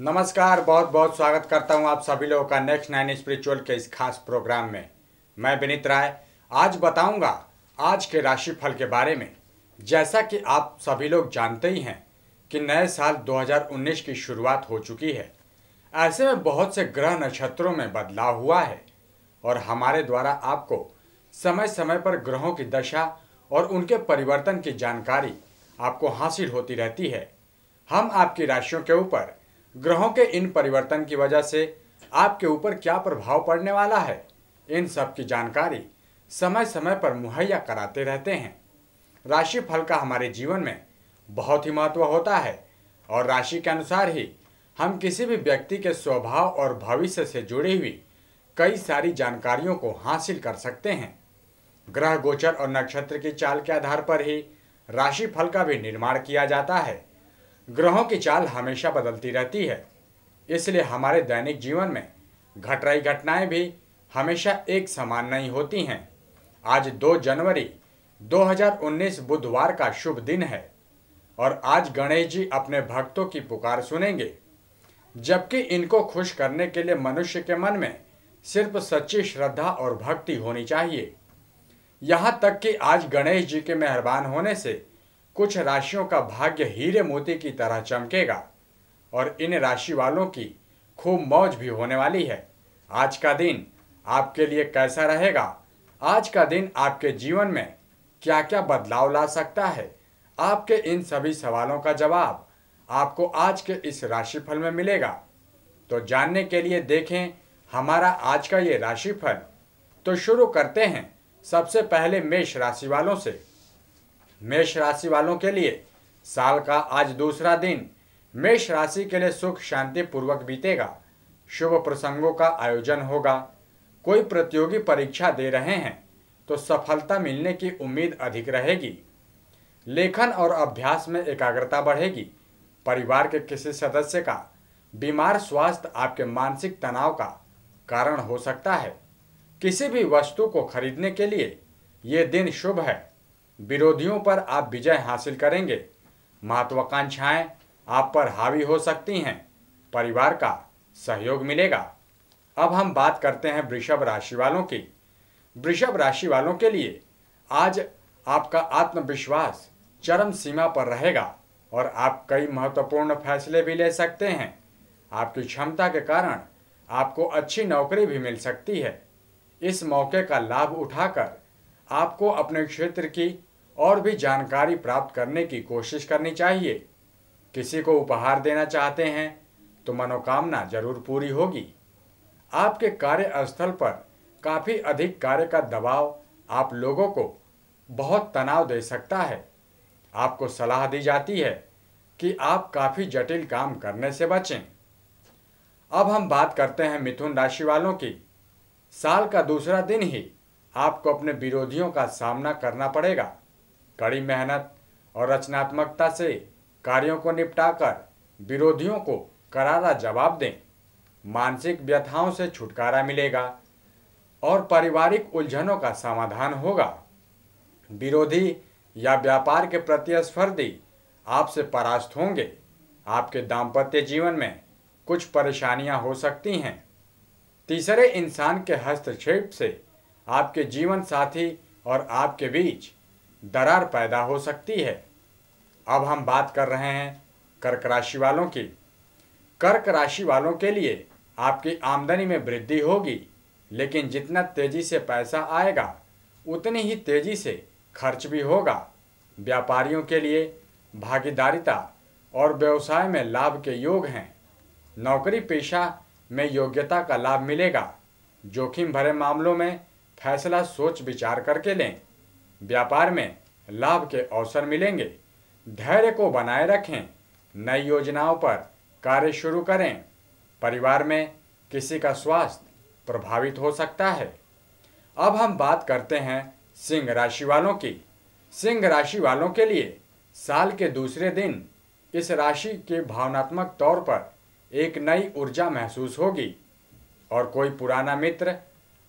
नमस्कार बहुत बहुत स्वागत करता हूं आप सभी लोगों का नेक्स्ट नाइन स्पिरिचुअल के इस खास प्रोग्राम में मैं विनीत राय आज बताऊंगा आज के राशिफल के बारे में जैसा कि आप सभी लोग जानते ही हैं कि नए साल 2019 की शुरुआत हो चुकी है ऐसे में बहुत से ग्रह नक्षत्रों में बदलाव हुआ है और हमारे द्वारा आपको समय समय पर ग्रहों की दशा और उनके परिवर्तन की जानकारी आपको हासिल होती रहती है हम आपकी राशियों के ऊपर ग्रहों के इन परिवर्तन की वजह से आपके ऊपर क्या प्रभाव पड़ने वाला है इन सब की जानकारी समय समय पर मुहैया कराते रहते हैं राशि फल का हमारे जीवन में बहुत ही महत्व होता है और राशि के अनुसार ही हम किसी भी व्यक्ति के स्वभाव और भविष्य से जुड़ी हुई कई सारी जानकारियों को हासिल कर सकते हैं ग्रह गोचर और नक्षत्र की चाल के आधार पर ही राशि फल का भी निर्माण किया जाता है ग्रहों की चाल हमेशा बदलती रहती है इसलिए हमारे दैनिक जीवन में घट रही घटनाएं भी हमेशा एक समान नहीं होती हैं आज 2 जनवरी 2019 बुधवार का शुभ दिन है और आज गणेश जी अपने भक्तों की पुकार सुनेंगे जबकि इनको खुश करने के लिए मनुष्य के मन में सिर्फ सच्ची श्रद्धा और भक्ति होनी चाहिए यहाँ तक कि आज गणेश जी के मेहरबान होने से कुछ राशियों का भाग्य हीरे मोती की तरह चमकेगा और इन राशि वालों की खूब मौज भी होने वाली है आज का दिन आपके लिए कैसा रहेगा आज का दिन आपके जीवन में क्या क्या बदलाव ला सकता है आपके इन सभी सवालों का जवाब आपको आज के इस राशिफल में मिलेगा तो जानने के लिए देखें हमारा आज का ये राशिफल तो शुरू करते हैं सबसे पहले मेष राशि वालों से मेष राशि वालों के लिए साल का आज दूसरा दिन मेष राशि के लिए सुख शांति पूर्वक बीतेगा शुभ प्रसंगों का आयोजन होगा कोई प्रतियोगी परीक्षा दे रहे हैं तो सफलता मिलने की उम्मीद अधिक रहेगी लेखन और अभ्यास में एकाग्रता बढ़ेगी परिवार के किसी सदस्य का बीमार स्वास्थ्य आपके मानसिक तनाव का कारण हो सकता है किसी भी वस्तु को खरीदने के लिए ये दिन शुभ है विरोधियों पर आप विजय हासिल करेंगे महत्वाकांक्षाएं आप पर हावी हो सकती हैं परिवार का सहयोग मिलेगा अब हम बात करते हैं वृषभ राशि वालों की वृषभ राशि वालों के लिए आज आपका आत्मविश्वास चरम सीमा पर रहेगा और आप कई महत्वपूर्ण फैसले भी ले सकते हैं आपकी क्षमता के कारण आपको अच्छी नौकरी भी मिल सकती है इस मौके का लाभ उठाकर आपको अपने क्षेत्र की और भी जानकारी प्राप्त करने की कोशिश करनी चाहिए किसी को उपहार देना चाहते हैं तो मनोकामना जरूर पूरी होगी आपके कार्यस्थल पर काफ़ी अधिक कार्य का दबाव आप लोगों को बहुत तनाव दे सकता है आपको सलाह दी जाती है कि आप काफ़ी जटिल काम करने से बचें अब हम बात करते हैं मिथुन राशि वालों की साल का दूसरा दिन ही आपको अपने विरोधियों का सामना करना पड़ेगा कड़ी मेहनत और रचनात्मकता से कार्यों को निपटाकर विरोधियों को करारा जवाब दें मानसिक व्यथाओं से छुटकारा मिलेगा और पारिवारिक उलझनों का समाधान होगा विरोधी या व्यापार के प्रतिस्पर्धी आपसे परास्त होंगे आपके दाम्पत्य जीवन में कुछ परेशानियां हो सकती हैं तीसरे इंसान के हस्तक्षेप से आपके जीवन साथी और आपके बीच दरार पैदा हो सकती है अब हम बात कर रहे हैं कर्क राशि वालों की कर्क राशि वालों के लिए आपकी आमदनी में वृद्धि होगी लेकिन जितना तेज़ी से पैसा आएगा उतनी ही तेज़ी से खर्च भी होगा व्यापारियों के लिए भागीदारिता और व्यवसाय में लाभ के योग हैं नौकरी पेशा में योग्यता का लाभ मिलेगा जोखिम भरे मामलों में फैसला सोच विचार करके लें व्यापार में लाभ के अवसर मिलेंगे धैर्य को बनाए रखें नई योजनाओं पर कार्य शुरू करें परिवार में किसी का स्वास्थ्य प्रभावित हो सकता है अब हम बात करते हैं सिंह राशि वालों की सिंह राशि वालों के लिए साल के दूसरे दिन इस राशि के भावनात्मक तौर पर एक नई ऊर्जा महसूस होगी और कोई पुराना मित्र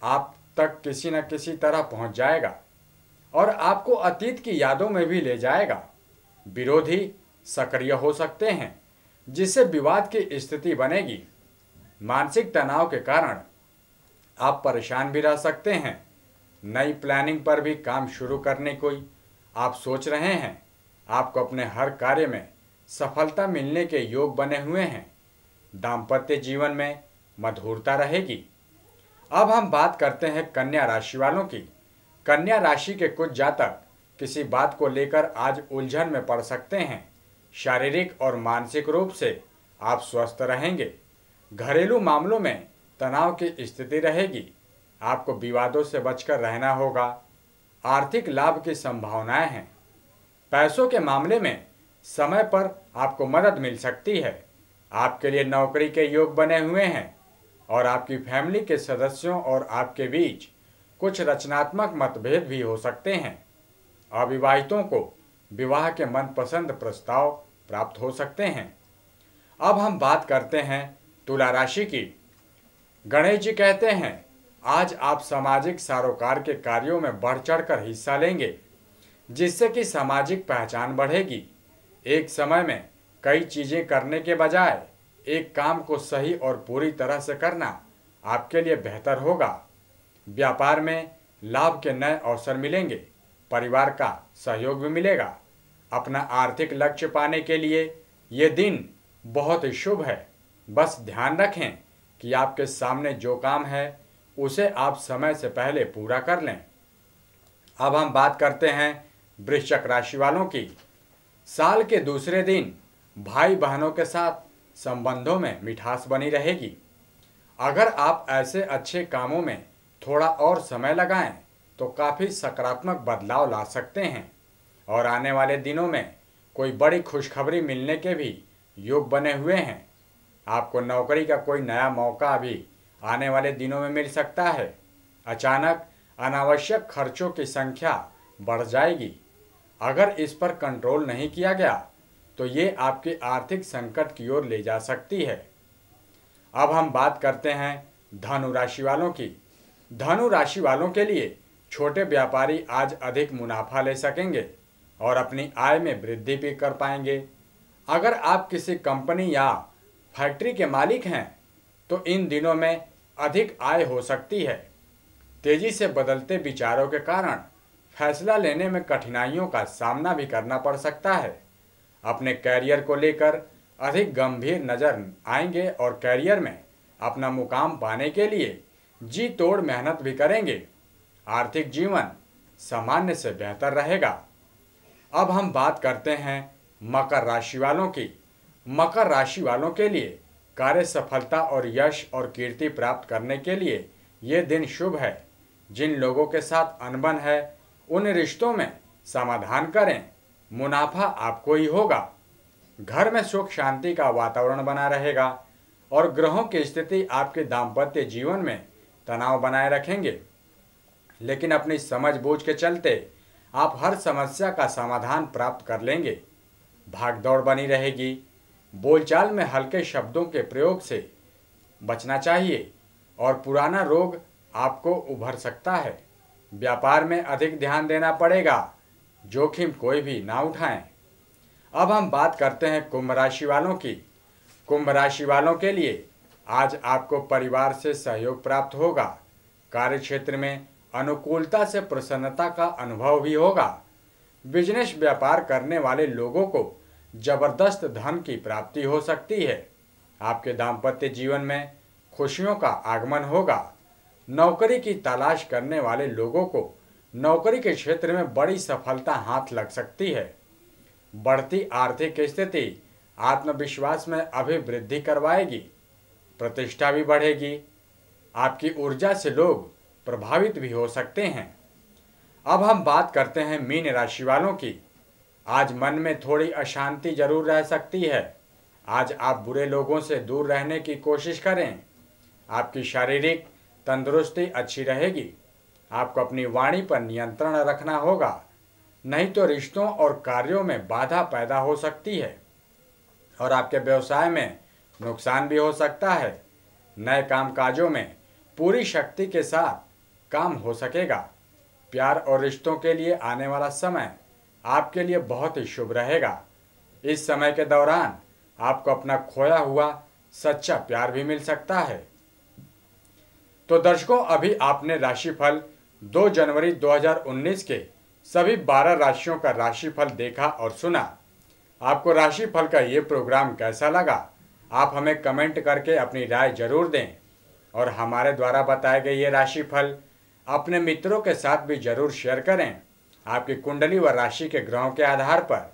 आप तक किसी न किसी तरह पहुंच जाएगा और आपको अतीत की यादों में भी ले जाएगा विरोधी सक्रिय हो सकते हैं जिससे विवाद की स्थिति बनेगी मानसिक तनाव के कारण आप परेशान भी रह सकते हैं नई प्लानिंग पर भी काम शुरू करने कोई आप सोच रहे हैं आपको अपने हर कार्य में सफलता मिलने के योग बने हुए हैं दाम्पत्य जीवन में मधुरता रहेगी अब हम बात करते हैं कन्या राशि वालों की कन्या राशि के कुछ जातक किसी बात को लेकर आज उलझन में पड़ सकते हैं शारीरिक और मानसिक रूप से आप स्वस्थ रहेंगे घरेलू मामलों में तनाव की स्थिति रहेगी आपको विवादों से बचकर रहना होगा आर्थिक लाभ की संभावनाएं हैं पैसों के मामले में समय पर आपको मदद मिल सकती है आपके लिए नौकरी के योग बने हुए हैं और आपकी फैमिली के सदस्यों और आपके बीच कुछ रचनात्मक मतभेद भी हो सकते हैं अविवाहितों को विवाह के मनपसंद प्रस्ताव प्राप्त हो सकते हैं अब हम बात करते हैं तुला राशि की गणेश जी कहते हैं आज आप सामाजिक सारोकार के कार्यों में बढ़ चढ़ कर हिस्सा लेंगे जिससे कि सामाजिक पहचान बढ़ेगी एक समय में कई चीज़ें करने के बजाय एक काम को सही और पूरी तरह से करना आपके लिए बेहतर होगा व्यापार में लाभ के नए अवसर मिलेंगे परिवार का सहयोग भी मिलेगा अपना आर्थिक लक्ष्य पाने के लिए ये दिन बहुत ही शुभ है बस ध्यान रखें कि आपके सामने जो काम है उसे आप समय से पहले पूरा कर लें अब हम बात करते हैं वृश्चक राशि वालों की साल के दूसरे दिन भाई बहनों के साथ संबंधों में मिठास बनी रहेगी अगर आप ऐसे अच्छे कामों में थोड़ा और समय लगाएं तो काफ़ी सकारात्मक बदलाव ला सकते हैं और आने वाले दिनों में कोई बड़ी खुशखबरी मिलने के भी योग बने हुए हैं आपको नौकरी का कोई नया मौका भी आने वाले दिनों में मिल सकता है अचानक अनावश्यक खर्चों की संख्या बढ़ जाएगी अगर इस पर कंट्रोल नहीं किया गया तो ये आपके आर्थिक संकट की ओर ले जा सकती है अब हम बात करते हैं धनुराशि वालों की धनु राशि वालों के लिए छोटे व्यापारी आज अधिक मुनाफा ले सकेंगे और अपनी आय में वृद्धि भी कर पाएंगे अगर आप किसी कंपनी या फैक्ट्री के मालिक हैं तो इन दिनों में अधिक आय हो सकती है तेजी से बदलते विचारों के कारण फैसला लेने में कठिनाइयों का सामना भी करना पड़ सकता है अपने कैरियर को लेकर अधिक गंभीर नजर आएंगे और कैरियर में अपना मुकाम पाने के लिए जी तोड़ मेहनत भी करेंगे आर्थिक जीवन सामान्य से बेहतर रहेगा अब हम बात करते हैं मकर राशि वालों की मकर राशि वालों के लिए कार्य सफलता और यश और कीर्ति प्राप्त करने के लिए ये दिन शुभ है जिन लोगों के साथ अनबन है उन रिश्तों में समाधान करें मुनाफा आपको ही होगा घर में सुख शांति का वातावरण बना रहेगा और ग्रहों की स्थिति आपके दाम्पत्य जीवन में तनाव बनाए रखेंगे लेकिन अपनी समझ बूझ के चलते आप हर समस्या का समाधान प्राप्त कर लेंगे भागदौड़ बनी रहेगी बोलचाल में हल्के शब्दों के प्रयोग से बचना चाहिए और पुराना रोग आपको उभर सकता है व्यापार में अधिक ध्यान देना पड़ेगा जोखिम कोई भी ना उठाएं अब हम बात करते हैं कुंभ राशि वालों की कुंभ राशि वालों के लिए आज आपको परिवार से सहयोग प्राप्त होगा कार्य क्षेत्र में अनुकूलता से प्रसन्नता का अनुभव भी होगा बिजनेस व्यापार करने वाले लोगों को जबरदस्त धन की प्राप्ति हो सकती है आपके दाम्पत्य जीवन में खुशियों का आगमन होगा नौकरी की तलाश करने वाले लोगों को नौकरी के क्षेत्र में बड़ी सफलता हाथ लग सकती है बढ़ती आर्थिक स्थिति आत्मविश्वास में अभिवृद्धि करवाएगी प्रतिष्ठा भी बढ़ेगी आपकी ऊर्जा से लोग प्रभावित भी हो सकते हैं अब हम बात करते हैं मीन राशि वालों की आज मन में थोड़ी अशांति जरूर रह सकती है आज आप बुरे लोगों से दूर रहने की कोशिश करें आपकी शारीरिक तंदुरुस्ती अच्छी रहेगी आपको अपनी वाणी पर नियंत्रण रखना होगा नहीं तो रिश्तों और कार्यों में बाधा पैदा हो सकती है और आपके व्यवसाय में नुकसान भी हो सकता है नए कामकाजों में पूरी शक्ति के साथ काम हो सकेगा प्यार और रिश्तों के लिए आने वाला समय आपके लिए बहुत ही शुभ रहेगा इस समय के दौरान आपको अपना खोया हुआ सच्चा प्यार भी मिल सकता है तो दर्शकों अभी आपने राशिफल 2 जनवरी 2019 के सभी 12 राशियों का राशिफल देखा और सुना आपको राशिफल का ये प्रोग्राम कैसा लगा आप हमें कमेंट करके अपनी राय जरूर दें और हमारे द्वारा बताए गए ये राशिफल अपने मित्रों के साथ भी जरूर शेयर करें आपकी कुंडली व राशि के ग्रहों के आधार पर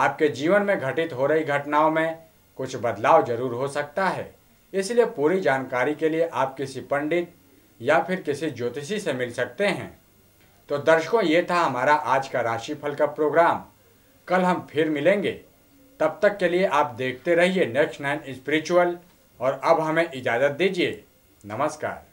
आपके जीवन में घटित हो रही घटनाओं में कुछ बदलाव जरूर हो सकता है इसलिए पूरी जानकारी के लिए आप किसी पंडित या फिर किसी ज्योतिषी से मिल सकते हैं तो दर्शकों ये था हमारा आज का राशिफल का प्रोग्राम कल हम फिर मिलेंगे तब तक के लिए आप देखते रहिए नेक्स्ट नाइन स्पिरिचुअल और अब हमें इजाज़त दीजिए नमस्कार